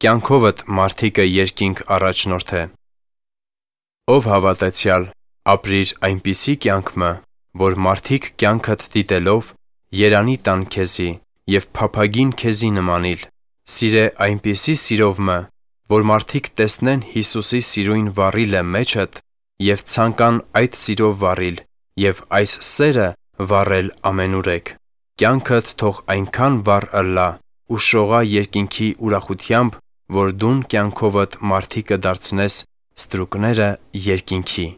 Կյանքովդ մարդիկը երկինք առաջնորդ է։ Ով հավատացյալ, ապրիր այնպիսի կյանքմը, որ մարդիկ կյանքդ դիտելով երանի տան քեզի եւ փափագին քեզի նմանիլ։ Սիրե այնպիսի սիրովմը, որ մարդիկ տեսնեն Հիսուսի սիրույն վառիլը մեջդ եւ ցանկան այդ սիրով վառիլ եւ այս սերը վառել ամենուրեք։ Կյանքդ թող այնքան վառ ըլլա ու շողա երկինքի ուրախությամբ որ դուն կյանքովդ մարդիկը դարձնես ստրուկները երկինքի։